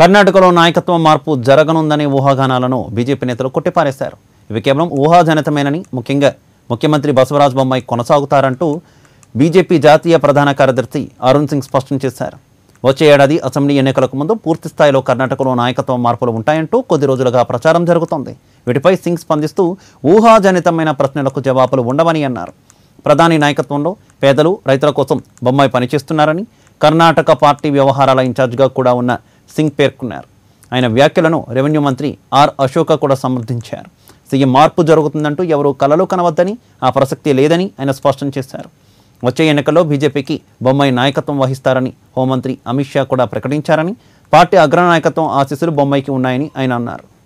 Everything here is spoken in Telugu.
కర్ణాటకలో నాయకత్వ మార్పు జరగనుందనే ఊహాగానాలను బీజేపీ నేతలు కొట్టిపారేశారు ఇవి కేవలం ఊహాజనితమేనని ముఖ్యంగా ముఖ్యమంత్రి బసవరాజ్ బొమ్మాయి కొనసాగుతారంటూ బీజేపీ జాతీయ ప్రధాన కార్యదర్శి అరుణ్ సింగ్ స్పష్టం చేశారు వచ్చే ఏడాది అసెంబ్లీ ఎన్నికలకు ముందు పూర్తి స్థాయిలో కర్ణాటకలో నాయకత్వ మార్పులు ఉంటాయంటూ కొద్ది రోజులుగా ప్రచారం జరుగుతోంది వీటిపై సింగ్ స్పందిస్తూ ఊహాజనితమైన ప్రశ్నలకు జవాబులు ఉండవని అన్నారు ప్రధాని నాయకత్వంలో పేదలు రైతుల కోసం బొమ్మాయి పనిచేస్తున్నారని కర్ణాటక పార్టీ వ్యవహారాల ఇన్ఛార్జ్గా కూడా ఉన్న సింగ్ పేర్కొన్నారు ఆయన వ్యాఖ్యలను రెవెన్యూ మంత్రి ఆర్ అశోక కూడా సమర్థించారు సీఎం మార్పు జరుగుతుందంటూ ఎవరు కలలు కనవద్దని ఆ ప్రసక్తి లేదని ఆయన స్పష్టం చేశారు వచ్చే ఎన్నికల్లో బీజేపీకి బొమ్మాయి నాయకత్వం వహిస్తారని హోంమంత్రి అమిత్ షా కూడా ప్రకటించారని పార్టీ అగ్రనాయకత్వం ఆశీస్సులు బొమ్మాయికి ఉన్నాయని ఆయన అన్నారు